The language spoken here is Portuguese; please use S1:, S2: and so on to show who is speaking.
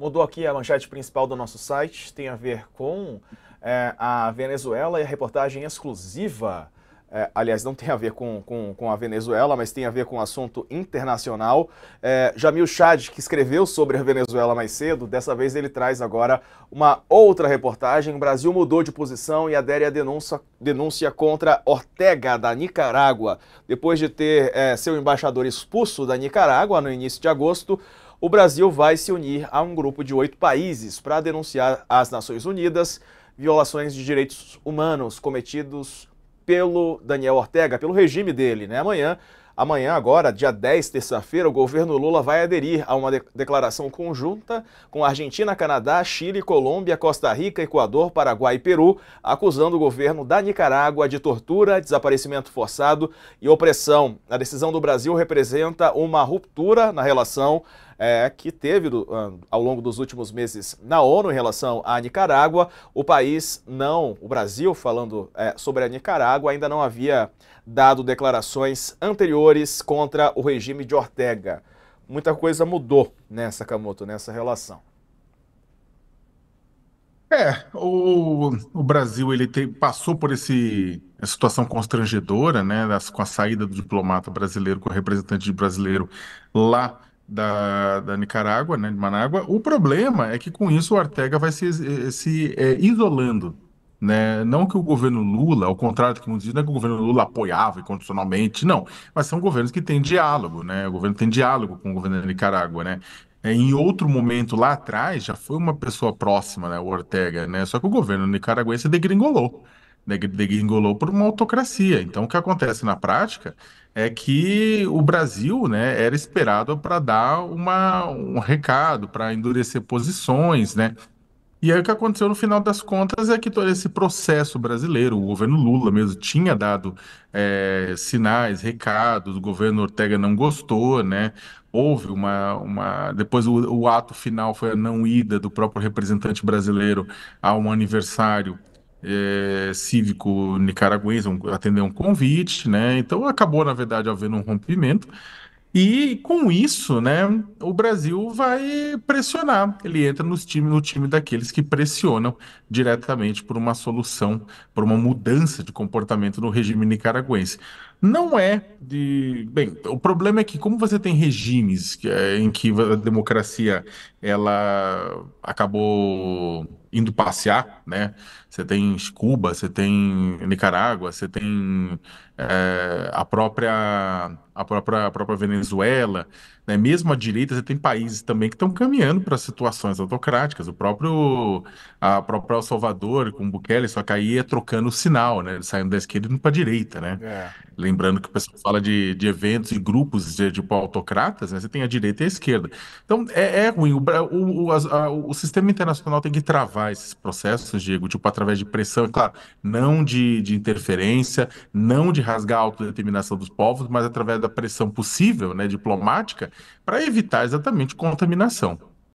S1: Mudou aqui a manchete principal do nosso site, tem a ver com é, a Venezuela e a reportagem exclusiva. É, aliás, não tem a ver com, com, com, a Venezuela, mas tem a ver com um assunto internacional. É, Jamil Chad, que escreveu sobre a Venezuela mais cedo, dessa vez ele traz agora uma outra reportagem. O Brasil mudou de posição e adere à denúncia, denúncia contra Ortega, da Nicarágua. Depois de ter é, seu embaixador expulso da Nicarágua no início de agosto, o Brasil vai se unir a um grupo de oito países para denunciar às Nações Unidas violações de direitos humanos cometidos pelo Daniel Ortega, pelo regime dele. Né? Amanhã, amanhã agora, dia 10, terça-feira, o governo Lula vai aderir a uma de declaração conjunta com Argentina, Canadá, Chile, Colômbia, Costa Rica, Equador, Paraguai e Peru, acusando o governo da Nicarágua de tortura, desaparecimento forçado e opressão. A decisão do Brasil representa uma ruptura na relação é, que teve do, ah, ao longo dos últimos meses na ONU em relação à Nicarágua. O país não, o Brasil, falando é, sobre a Nicarágua, ainda não havia dado declarações anteriores contra o regime de Ortega. Muita coisa mudou nessa, Camoto, nessa relação.
S2: É, o, o Brasil ele te, passou por esse situação constrangedora, né, das, com a saída do diplomata brasileiro, com o representante brasileiro lá da, da Nicarágua, né, de Manágua. O problema é que com isso o Ortega vai se, eh, se é, isolando. Né? Não que o governo Lula, ao contrário do que muitos dizem, não é que o governo Lula apoiava incondicionalmente, não. Mas são governos que têm diálogo, né? O governo tem diálogo com o governo da Nicarágua, né? É, em outro momento lá atrás, já foi uma pessoa próxima, né, o Ortega, né? Só que o governo nicaragüense degringolou. Né, degringolou por uma autocracia. Então, o que acontece na prática é que o Brasil né, era esperado para dar uma, um recado, para endurecer posições, né? E aí o que aconteceu no final das contas é que todo esse processo brasileiro, o governo Lula mesmo tinha dado é, sinais, recados, o governo Ortega não gostou, né? Houve uma. uma... Depois o, o ato final foi a não ida do próprio representante brasileiro a um aniversário é, cívico nicaragüense um, atender um convite, né? Então acabou, na verdade, havendo um rompimento. E com isso, né, o Brasil vai pressionar. Ele entra nos time, no time daqueles que pressionam diretamente por uma solução, por uma mudança de comportamento no regime nicaragüense. Não é de. Bem, o problema é que, como você tem regimes é, em que a democracia ela acabou indo passear, né? Você tem Cuba, você tem Nicarágua, você tem é, a própria a própria, a própria Venezuela, né? Mesmo à direita, você tem países também que estão caminhando para situações autocráticas. O próprio a própria El Salvador com o Bukele, só que aí é trocando o sinal, né? Saindo da esquerda e indo para a direita, né? É. Lembrando que o pessoal fala de, de eventos e grupos de, tipo autocratas, né? Você tem a direita e a esquerda. Então é, é ruim. O, o, a, o, sistema internacional tem que travar esses processos, Diego, tipo, através de pressão, é claro, não de, de interferência, não de rasgar a autodeterminação dos povos, mas através da pressão possível, né, diplomática, para evitar exatamente contaminação.